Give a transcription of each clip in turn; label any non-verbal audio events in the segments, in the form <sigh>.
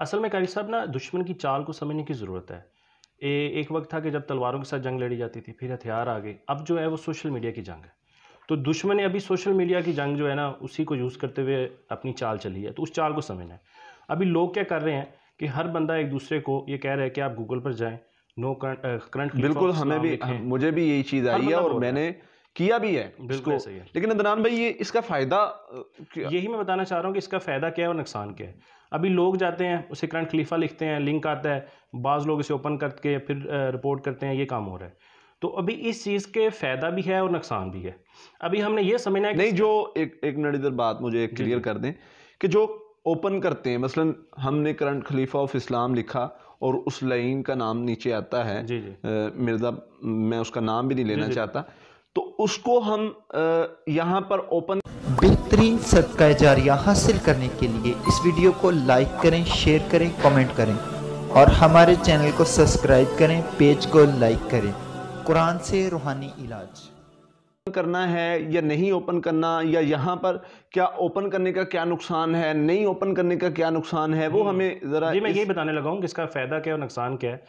असल में कारी साहब ना दुश्मन की चाल को समझने की ज़रूरत है ए, एक वक्त था कि जब तलवारों के साथ जंग लड़ी जाती थी फिर हथियार आ गए अब जो है वो सोशल मीडिया की जंग है तो दुश्मन ने अभी सोशल मीडिया की जंग जो है ना उसी को यूज़ करते हुए अपनी चाल चली है तो उस चाल को समझना है अभी लोग क्या कर रहे हैं कि हर बंदा एक दूसरे को ये कह रहा है कि आप गूगल पर जाएँ नो करंट बिल्कुल हमें भी हम, मुझे भी यही चीज़ आई है और मैंने किया भी है बिल्कुल सही है लेकिन अदनान भाई ये इसका फ़ायदा uh, यही मैं बताना चाह रहा हूँ कि इसका फ़ायदा क्या है और नुकसान क्या है अभी लोग जाते हैं उसे करंट खलीफा लिखते हैं लिंक आता है बाज़ लोग इसे ओपन करके फिर रिपोर्ट करते हैं ये काम हो रहा है तो अभी इस चीज़ के फ़ायदा भी है और नुकसान भी है अभी हमने ये समझना है नहीं जो एक एक मिनट इधर बात मुझे क्लियर कर दें कि जो ओपन करते हैं मसलन हमने करंट खलीफा ऑफ इस्लाम लिखा और उस लाइन का नाम नीचे आता है जी जी। मिर्जा मैं उसका नाम भी नहीं लेना चाहता तो उसको हम यहाँ पर ओपन बेहतरीन सदका जारिया हासिल करने के लिए इस वीडियो को लाइक करें शेयर करें कमेंट करें और हमारे चैनल को सब्सक्राइब करें पेज को लाइक करें कुरान से रूहानी इलाज करना है या नहीं ओपन करना या यहाँ पर क्या ओपन करने का क्या नुकसान है नहीं ओपन करने का क्या नुकसान है वो हमें ज़रा मैं इस... यही बताने लगा हूँ कि इसका फ़ायदा क्या और नुकसान क्या है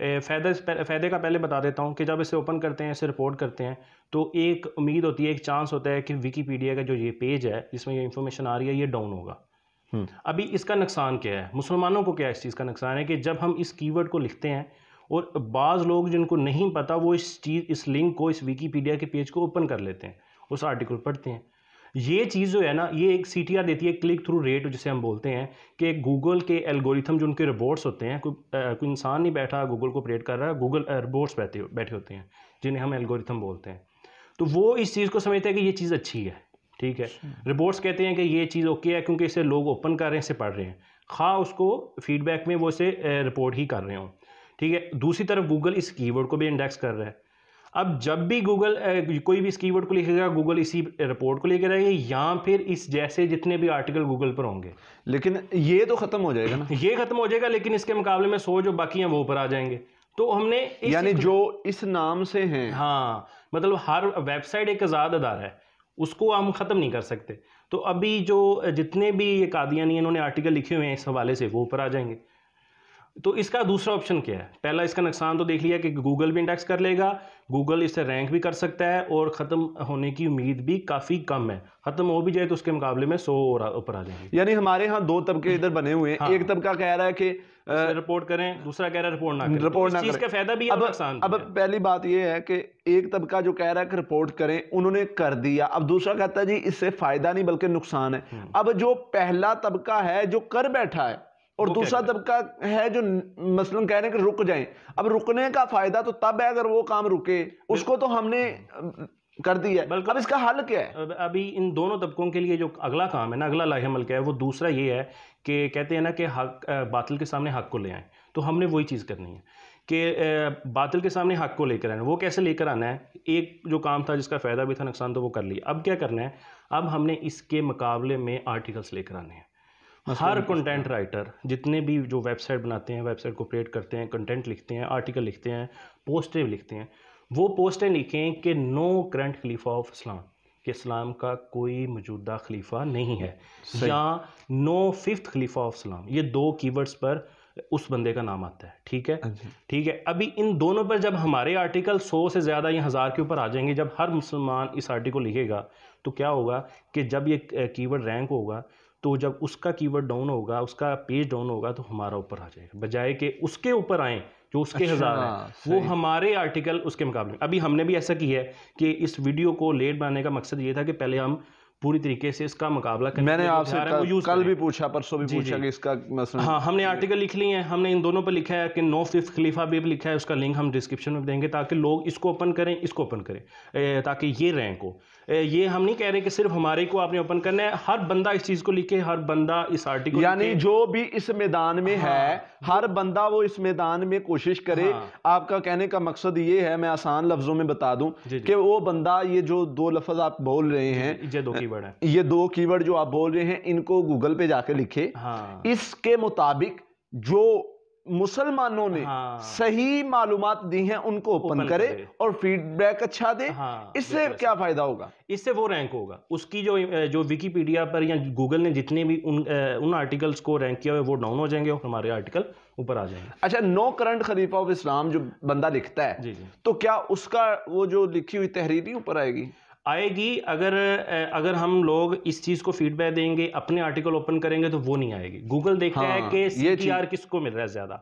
फ़ायदा फ़ायदे का पहले बता देता हूँ कि जब इसे ओपन करते हैं इसे रिपोर्ट करते हैं तो एक उम्मीद होती है एक चांस होता है कि विकीपीडिया का जो ये पेज है जिसमें ये इन्फॉर्मेशन आ रही है ये डाउन होगा हम्म। अभी इसका नुकसान क्या है मुसलमानों को क्या इस चीज़ का नुकसान है कि जब हम इस कीवर्ड को लिखते हैं और बाज़ लोग जिनको नहीं पता वो इस चीज़ इस लिंक को इस विकीपीडिया के पेज को ओपन कर लेते हैं उस आर्टिकल पढ़ते हैं ये चीज़ जो है ना ये एक सी देती है क्लिक थ्रू रेट जिसे हम बोलते हैं कि गूगल के एल्गोरिथम जो उनके रिबोर्ट्स होते हैं कोई कोई इंसान नहीं बैठा गूगल को ऑपरेट कर रहा है गूगल रिबोट्स बैठे बैठे होते हैं जिन्हें हम एल्गोरिथम बोलते हैं तो वो इस चीज़ को समझते हैं कि ये चीज़ अच्छी है ठीक है रिपोर्ट्स अच्छा। कहते हैं कि ये चीज़ ओके है क्योंकि इसे लोग ओपन कर रहे हैं इसे पढ़ रहे हैं खा उसको फीडबैक में वो इसे रिपोर्ट ही कर रहे हो ठीक है दूसरी तरफ गूगल इस कीवर्ड को भी इंडेक्स कर रहा है अब जब भी गूगल कोई भी इस कीवर्ड को लिखेगा गूगल इसी रिपोर्ट को लेकर आएगा या फिर इस जैसे जितने भी आर्टिकल गूगल पर होंगे लेकिन ये तो ख़त्म हो जाएगा ना <clears throat> ये ख़त्म हो जाएगा लेकिन इसके मुकाबले में सो जो बाकी हैं वो ऊपर आ जाएंगे तो हमने यानी जो इस नाम से हैं हाँ मतलब हर वेबसाइट एक आज़ाद अदारा है उसको हम ख़त्म नहीं कर सकते तो अभी जो जितने भी ये कादियानी इन्होंने आर्टिकल लिखे हुए हैं इस हवाले से वो ऊपर आ जाएंगे तो इसका दूसरा ऑप्शन क्या है पहला इसका नुकसान तो देख लिया कि गूगल भी इंडेक्स कर लेगा गूगल इससे रैंक भी कर सकता है और ख़त्म होने की उम्मीद भी काफ़ी कम है ख़त्म हो भी जाए तो उसके मुकाबले में सौ और ऊपर आ जाएंगे यानी हमारे यहाँ दो तबके इधर बने हुए हैं हाँ। एक तबका कह रहा है कि रिपोर्ट करें दूसरा कह रहा है रिपोर्ट ना करें रिपोर्ट तो ना इसका फायदा भी अब नुकसान अब पहली बात यह है कि एक तबका जो कह रहा है कि रिपोर्ट करें उन्होंने कर दिया अब दूसरा कहता है जी इससे फ़ायदा नहीं बल्कि नुकसान है हम्म। अब जो पहला तबका है जो कर बैठा है और दूसरा तबका है जो मसलन कह रहे हैं कि रुक जाए अब रुकने का फायदा तो तब है अगर वो काम रुके उसको तो हमने कर दिया है अब इसका हल क्या है अभी इन दोनों तबकों के लिए जो अगला काम है ना अगला लाहेमल क्या है वो दूसरा ये है कि कहते हैं ना कि हक बातिल के सामने हक को ले आए तो हमने वही चीज़ करनी है कि बातिल के सामने हक को लेकर आना वो कैसे लेकर आना है एक जो काम था जिसका फ़ायदा भी था नुकसान तो वो कर लिया अब क्या करना है अब हमने इसके मुकाबले में आर्टिकल्स लेकर आने हैं हर कंटेंट राइटर जितने भी जो वेबसाइट बनाते हैं वेबसाइट को क्रिएट करते हैं कंटेंट लिखते हैं आर्टिकल लिखते हैं पोस्टें लिखते हैं वो पोस्टें लिखें कि नो करंट खलीफा ऑफ इस्लाम कि इस्लाम का कोई मौजूदा खलीफा नहीं है या नो फिफ्थ खलीफा ऑफ इस्लाम ये दो कीवर्ड्स पर उस बंदे का नाम आता है ठीक है हाँ ठीक है अभी इन दोनों पर जब हमारे आर्टिकल सौ से ज़्यादा या हज़ार के ऊपर आ जाएंगे जब हर मुसलमान इस आर्टिकल लिखेगा तो क्या होगा कि जब ये कीवर्ड रैंक होगा तो जब उसका कीवर्ड डाउन होगा उसका पेज डाउन होगा तो हमारा ऊपर आ जाएगा बजाय के उसके ऊपर आए जो उसके अच्छा, हज़ार हैं वो हमारे आर्टिकल उसके मुकाबले अभी हमने भी ऐसा किया है कि इस वीडियो को लेट बनाने का मकसद ये था कि पहले हम पूरी तरीके से इसका मुकाबला कर मैंने आपसे कल, भी पूछा परसों भी पूछा कि इसका मसला हाँ हमने आर्टिकल लिख लिए हैं हमने इन दोनों पर लिखा है कि नो फिफ्थ खलीफा भी लिखा है उसका लिंक हम डिस्क्रिप्शन में देंगे ताकि लोग इसको ओपन करें इसको ओपन करें ताकि ये रैंक हो ये हम नहीं कह रहे कि सिर्फ हमारे को आपने ओपन करना है हर बंदा इस चीज़ को लिखे हर बंदा इस आर्टिकल यानी जो भी इस मैदान में है हाँ। हर बंदा वो इस मैदान में कोशिश करे हाँ। आपका कहने का मकसद ये है मैं आसान लफ्जों में बता दूं कि वो बंदा ये जो दो लफज आप बोल रहे हैं कीवर्ड है ये दो कीवर्ड जो आप बोल रहे हैं इनको गूगल पे जाके लिखे हाँ। इसके मुताबिक जो मुसलमानों ने हाँ। सही मालूम दी हैं उनको ओपन करे, करे और फीडबैक अच्छा दे हाँ, इससे क्या फायदा होगा इससे वो रैंक होगा उसकी जो जो विकीपीडिया पर या गूगल ने जितने भी उन उन आर्टिकल्स को रैंक किया हुआ वो डाउन हो जाएंगे और हमारे आर्टिकल ऊपर आ जाएंगे अच्छा नो करंट खलीफा ऑफ इस्लाम जो बंदा लिखता है जी जी। तो क्या उसका वो जो लिखी हुई तहरीर ही ऊपर आएगी आएगी अगर अगर हम लोग इस चीज़ को फीडबैक देंगे अपने आर्टिकल ओपन करेंगे तो वो नहीं आएगी गूगल देखता हाँ, है कि सी किसको मिल रहा है ज़्यादा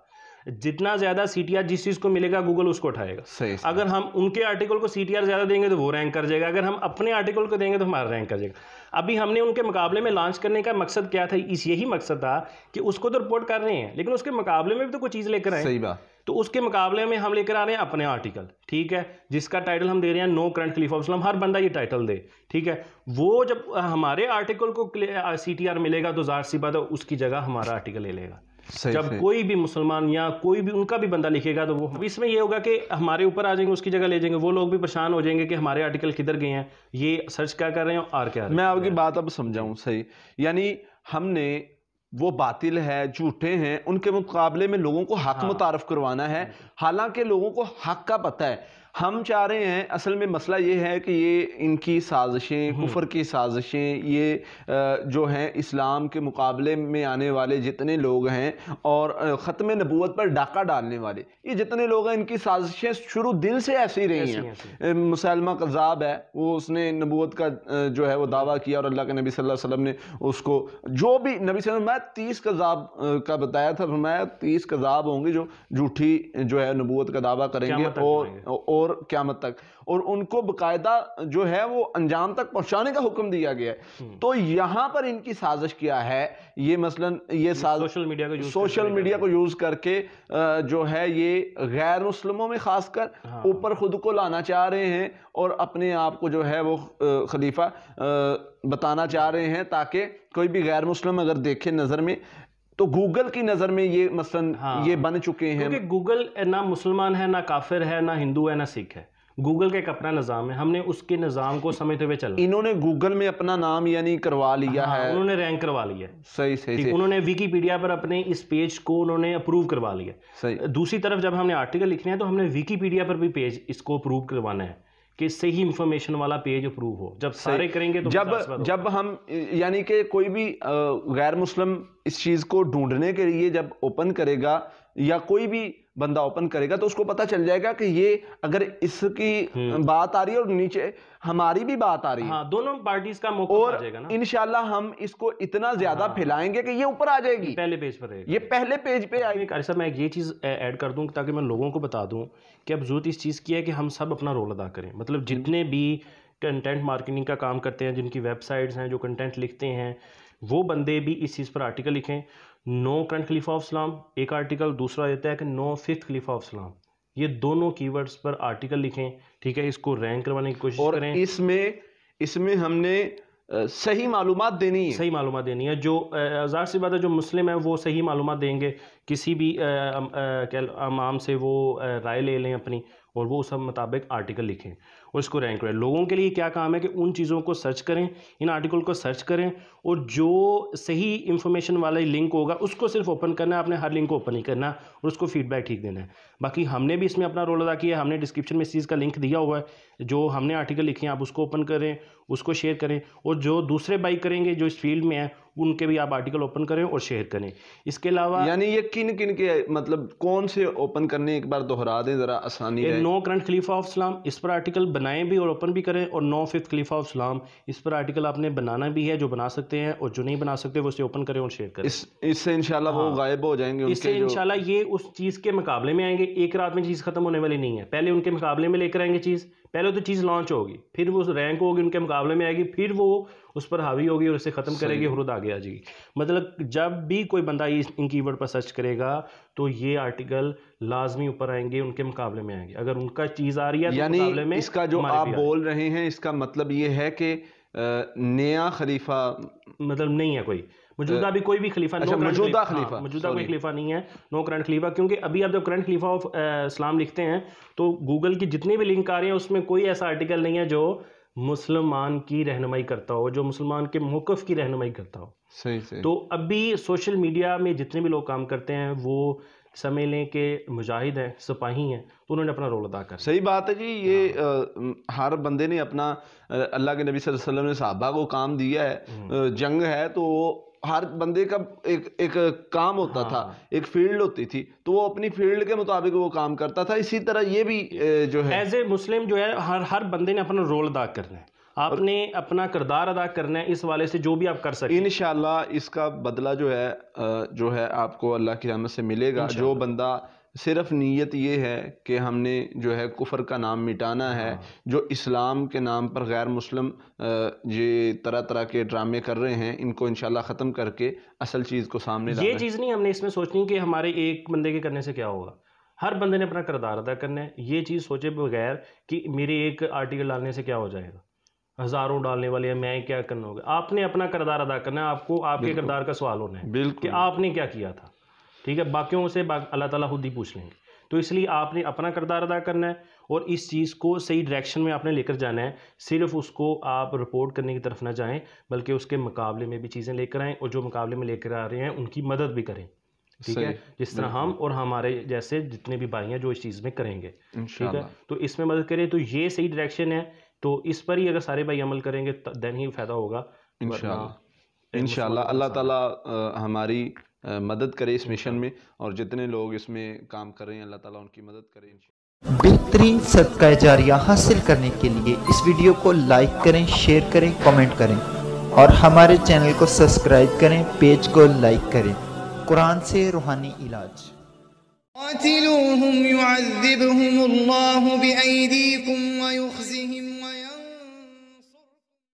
जितना ज़्यादा सी जिस चीज़ को मिलेगा गूगल उसको उठाएगा सही अगर हम उनके आर्टिकल को सी ज़्यादा देंगे तो वो रैंक कर जाएगा अगर हम अपने आर्टिकल को देंगे तो हमारा रैंक कर जाएगा अभी हमने उनके मुकाबले में लॉन्च करने का मकसद क्या था इस यही मकसद था कि उसको तो रिपोर्ट कर रहे हैं लेकिन उसके मुकाबले में भी तो कुछ चीज़ लेकर आए सही बात तो उसके मुकाबले में हम लेकर आ रहे हैं अपने आर्टिकल ठीक है जिसका टाइटल हम दे रहे हैं नो करंट खलीफा ऑफ हर बंदा ये टाइटल दे ठीक है वो जब हमारे आर्टिकल को सी टी आर मिलेगा तो जाहिर सी बात उसकी जगह हमारा आर्टिकल ले लेगा जब कोई भी मुसलमान या कोई भी उनका भी बंदा लिखेगा तो वो इसमें ये होगा कि हमारे ऊपर आ जाएंगे उसकी जगह ले जाएंगे वो लोग भी परेशान हो जाएंगे कि हमारे आर्टिकल किधर गए हैं ये सर्च क्या कर रहे हैं और क्या मैं आपकी बात अब समझाऊँ सही यानी हमने वो बातिल है झूठे हैं उनके मुकाबले में लोगों को हक हाँ। मुतारफ करवाना है हालांकि लोगों को हक का पता है हम चाह रहे हैं असल में मसला ये है कि ये इनकी साजिशें हम्म। कुफर की साजिशें ये जो हैं इस्लाम के मुकाबले में आने वाले जितने लोग हैं और ख़त्म नबूत पर डाका डालने वाले ये जितने लोग हैं इनकी साजिशें शुरू दिल से ऐसी रही हैं मुसलमा कज़ाब है वो उसने नबूत का जो है वो दावा किया और अल्लाह के नबी सल्लल्लाहु अलैहि वसल्लम ने उसको जो भी नबी सल्लल्लाहु तीस कज़ाब का बताया था फरमाया तीस कज़ाब होंगे जो झूठी जो है नबूत का दावा करेंगे और और क्यामत तक और उनको बकायदा जो है वो अंजाम तक पहुंचाने का हुक्म दिया गया है हम्म। तो यहां पर इनकी साजिश क्या है ये मसलन ये सोशल मीडिया को सोशल मीडिया को यूज़ करके जो है ये गैर मुस्लिमों में खासकर हाँ। ऊपर खुद को लाना चाह रहे हैं और अपने आप को जो है वो खलीफा बताना चाह रहे हैं ताकि कोई भी गैर मुस्लिम अगर देखे नज़र में तो गूगल की नजर में ये मसलन हाँ, ये बन चुके हैं क्योंकि गूगल ना मुसलमान है ना काफिर है ना हिंदू है ना सिख है गूगल का एक अपना निज़ाम है हमने उसके निज़ाम को समझते हुए चला इन्होंने गूगल में अपना नाम यानी करवा लिया हाँ, है उन्होंने रैंक करवा लिया सही सही, सही। उन्होंने विकीपीडिया पर अपने इस पेज को उन्होंने अप्रूव करवा लिया सही दूसरी तरफ जब हमने आर्टिकल लिखने हैं तो हमने विकीपीडिया पर भी पेज इसको अप्रूव करवाना है कि सही इंफॉर्मेशन वाला पेज अप्रूव हो जब सारे करेंगे तो जब जब हम यानी कि कोई भी गैर मुस्लिम इस चीज़ को ढूंढने के लिए जब ओपन करेगा या कोई भी बंदा ओपन करेगा तो उसको पता चल जाएगा कि ये अगर इसकी हम्म। बात आ रही है और नीचे हमारी भी बात आ रही है हाँ, दोनों पार्टीज का मौका और इनशाला हम इसको इतना ज्यादा हाँ, फैलाएंगे कि ये ऊपर आ जाएगी पहले पेज पर ये पहले पेज पे आएगी मैं ये चीज ऐड कर दूं ताकि मैं लोगों को बता दूं कि अब जरूरत इस चीज की है कि हम सब अपना रोल अदा करें मतलब हम्म। जितने भी कंटेंट मार्केटिंग का काम करते हैं जिनकी वेबसाइट्स हैं जो कंटेंट लिखते हैं वो बंदे भी इस चीज़ पर आर्टिकल लिखें नो करंट खलीफा ऑफ इस्लाम एक आर्टिकल दूसरा देता है कि नो फिफ्थ खलीफा ऑफ इस्लाम ये दोनों कीवर्ड्स पर आर्टिकल लिखें ठीक है इसको रैंक करवाने की कोशिश करें इसमें इसमें हमने सही मालूम देनी है सही मालूम देनी है जो आज़ाद से बात है जो मुस्लिम है वो सही मालूम देंगे किसी भी अमाम से वो राय ले लें अपनी और वो उस मुताबिक आर्टिकल लिखें और इसको रैंक करें लोगों के लिए क्या काम है कि उन चीज़ों को सर्च करें इन आर्टिकल को सर्च करें और जो सही इन्फॉर्मेशन वाला लिंक होगा उसको सिर्फ ओपन करना है आपने हर लिंक को ओपन ही करना और उसको फीडबैक ठीक देना है बाकी हमने भी इसमें अपना रोल अदा किया हमने डिस्क्रिप्शन में इस चीज़ का लिंक दिया हुआ है जो हमने आर्टिकल लिखे हैं आप उसको ओपन करें उसको शेयर करें और जो दूसरे बाई करेंगे जो इस फील्ड में है उनके भी आप आर्टिकल ओपन करें और शेयर करें इसके अलावा यानी ये किन किन के मतलब कौन से ओपन करने एक बार दोहरा दें ज़रा आसानी है नो करंट खलीफा ऑफ इस्लाम इस पर आर्टिकल बनाएं भी और ओपन भी करें और नो फिफ्थ खलीफा ऑफ इस्लाम इस पर आर्टिकल आपने बनाना भी है जो बना सकते हैं और जो नहीं बना सकते वो उसे ओपन करें और शेयर करें इससे इस इनशाला हाँ। वो गायब हो जाएंगे इससे इनशाला ये उस चीज़ के मुकाबले में आएंगे एक रात में चीज़ खत्म होने वाली नहीं है पहले उनके मुकाबले में लेकर आएंगे चीज़ पहले तो चीज़ लॉन्च होगी फिर वो रैंक होगी उनके मुकाबले में आएगी फिर वो उस पर हावी होगी और उसे ख़त्म करेगी और आगे आ जाएगी मतलब जब भी कोई बंदा इस इन की पर सर्च करेगा तो ये आर्टिकल लाजमी ऊपर आएंगे उनके मुकाबले में आएंगे अगर उनका चीज़ आ रही है तो यानी मुकाबले में इसका जो आप बोल रहे हैं इसका मतलब ये है कि नया खलीफा मतलब नहीं है कोई मौजूदा भी कोई भी खलीफा अच्छा, मौजूदा खलीफा हाँ, मौजूदा कोई खलीफा नहीं है नो करंट खलीफा क्योंकि अभी आप जब करंट खलीफा ऑफ इस्लाम लिखते हैं तो गूगल की जितनी भी लिंक आ रही है उसमें कोई ऐसा आर्टिकल नहीं है जो मुसलमान की रहनुमाई करता हो जो मुसलमान के मौकफ की रहनुमाई करता हो सही सही तो अभी सोशल मीडिया में जितने भी लोग काम करते हैं वो समय लें कि मुजाहिद हैं सिपाही हैं तो उन्होंने अपना रोल अदा कर सही बात है जी ये आ, हाँ। हर बंदे ने अपना अल्लाह के नबी सल्लल्लाहु अलैहि वसल्लम ने साहबा को काम दिया है हम्म। जंग है तो हर बंदे का एक एक काम होता हाँ। था हाँ। एक फील्ड होती थी तो वो अपनी फील्ड के मुताबिक वो काम करता था इसी तरह ये भी जो है एज ए मुस्लिम जो है हर हर बंदे ने अपना रोल अदा करना है आपने अपना किरदार अदा करना है इस वाले से जो भी आप कर सकते इन इसका बदला जो है जो है आपको अल्लाह की रहमत से मिलेगा जो बंदा सिर्फ नीयत ये है कि हमने जो है कुफ़र का नाम मिटाना है हाँ। जो इस्लाम के नाम पर गैर मुस्लिम ये तरह तरह के ड्रामे कर रहे हैं इनको शाला ख़त्म करके असल चीज़ को सामने ये चीज़ नहीं हमने इसमें सोचनी कि हमारे एक बंदे के करने से क्या होगा हर बंदे ने अपना किरदार अदा करना है ये चीज़ सोचे बगैर कि मेरे एक आर्टिकल डालने से क्या हो जाएगा हज़ारों डालने वाले हैं मैं क्या करना होगा आपने अपना किरदार अदा करना है आपको आपके किरदार का सवाल होना है बिल्कुल कि आपने क्या किया था ठीक है बाकियों से बा, अल्लाह ताला खुद ही पूछ लेंगे तो इसलिए आपने अपना करदार अदा करना है और इस चीज़ को सही डायरेक्शन में आपने लेकर जाना है सिर्फ उसको आप रिपोर्ट करने की तरफ ना जाएं बल्कि उसके मुकाबले में भी चीज़ें लेकर आएँ और जो मुकाबले में लेकर आ रहे हैं उनकी मदद भी करें ठीक है जिस तरह हम और हमारे जैसे जितने भी भाई हैं जो इस चीज़ में करेंगे ठीक है तो इसमें मदद करें तो ये सही डायरेक्शन है तो इस पर ही अगर सारे भाई अमल करेंगे देन ही फ़ायदा होगा इन इनशाला अल्लाह ताला हमारी मदद करे इस मिशन में और जितने लोग इसमें काम कर रहे हैं अल्लाह ताला उनकी मदद करे बेहतरीन सदका जारिया हासिल करने के लिए इस वीडियो को लाइक करें शेयर करें कमेंट करें और हमारे चैनल को सब्सक्राइब करें पेज को लाइक करें कुरान से रूहानी इलाज قاتلوهم يعذبهم الله بأيديكم ويخزهم